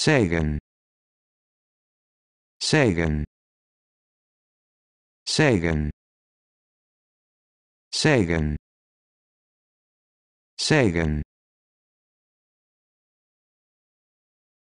Sagan Sagan Sagan Sagan Sagan